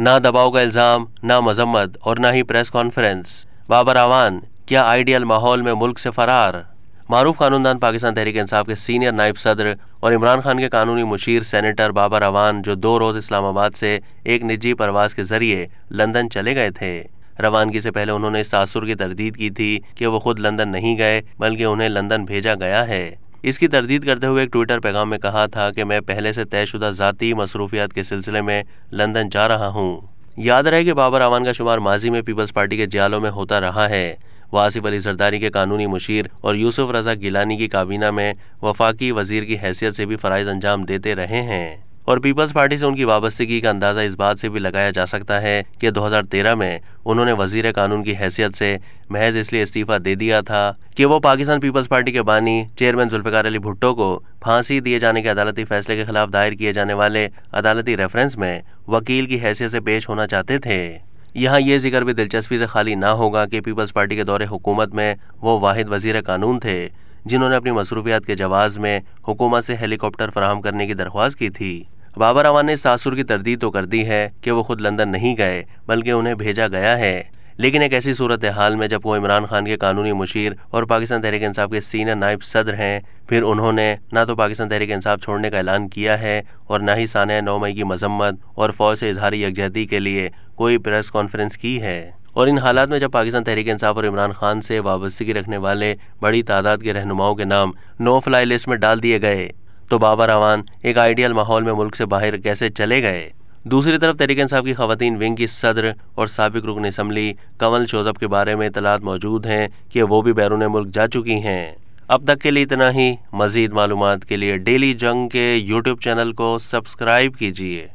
ना दबाव का इल्ज़ाम ना मजम्मत और ना ही प्रेस कॉन्फ्रेंस बाबर आवान क्या आइडियल माहौल में मुल्क से फरार मारूफ क़ानूनदान पाकिस्तान तहरीक इंसाफ के सीनियर नायब सदर और इमरान खान के कानूनी मुशीर सेनेटर बाबर आवान जो दो रोज़ इस्लामाबाद से एक निजी परवाज के जरिए लंदन चले गए थे रवानगी से पहले उन्होंने इस तासुर की तरदीद की थी कि वो खुद लंदन नहीं गए बल्कि उन्हें लंदन भेजा गया है इसकी तरदीद करते हुए एक ट्विटर पैगाम में कहा था कि मैं पहले से तयशुदा ज़ाती मसरूफियात के सिलसिले में लंदन जा रहा हूँ याद रहे कि बाबर आवान का शुमार माजी में पीपल्स पार्टी के जयालों में होता रहा है वह आसिफ अली सरदारी के कानूनी मुशीर और यूसुफ रजा गिलानी की काबीना में वफाकी वजीर की हैसियत से भी फ़रज़ अंजाम देते रहे हैं और पीपल्स पार्टी से उनकी वाबस्तगी का अंदाज़ा इस बात से भी लगाया जा सकता है कि 2013 में उन्होंने वजीर कानून की हैसियत से महज इसलिए इस्तीफ़ा दे दिया था कि वो पाकिस्तान पीपल्स पार्टी के बानी चेयरमैन जुल्फ़िकार अली भुट्टो को फांसी दिए जाने के अदालती फैसले के खिलाफ दायर किए जाने वाले अदालती रेफरेंस में वकील की हैसियत से पेश होना चाहते थे यहाँ ये जिक्र भी दिलचस्पी से खाली ना होगा कि पीपल्स पार्टी के दौरे हुकूमत में वो वाहिद वजीर कानून थे जिन्होंने अपनी मसरूफियात के जवाज़ में हुकूमत से हेलीकॉप्टर फराहम करने की दरख्वास्त की थी बाबर अवान ने सासुर की तरदीद तो कर दी है कि वो खुद लंदन नहीं गए बल्कि उन्हें भेजा गया है लेकिन एक ऐसी सूरत हाल में जब वो इमरान खान के कानूनी मुशीर और पाकिस्तान तहरीक इंसाफ के सीनियर नायब सदर हैं फिर उन्होंने ना तो पाकिस्तान तहरीक इंसाफ छोड़ने का ऐलान किया है और ना ही सान्या नौ मई की मजम्मत और फौज से इजहार यकजहती के लिए कोई प्रेस कॉन्फ्रेंस की है और इन हालात में जब पाकिस्तान तहरीक इंसाफ और इमरान खान से वाबस्तगी रखने वाले बड़ी तादाद के रहनुमाओं के नाम नो फ्लाई लिस्ट में डाल दिए गए तो बाबर अवान एक आइडियल माहौल में मुल्क से बाहर कैसे चले गए दूसरी तरफ तरीके साहब की खातन विंग की सदर और सबक रुकन इसम्बली कंवल शोजब के बारे में इतलात मौजूद हैं कि वो भी बैरून मुल्क जा चुकी हैं अब तक के लिए इतना ही मज़ीद मालूम के लिए डेली जंग के यूट्यूब चैनल को सब्सक्राइब कीजिए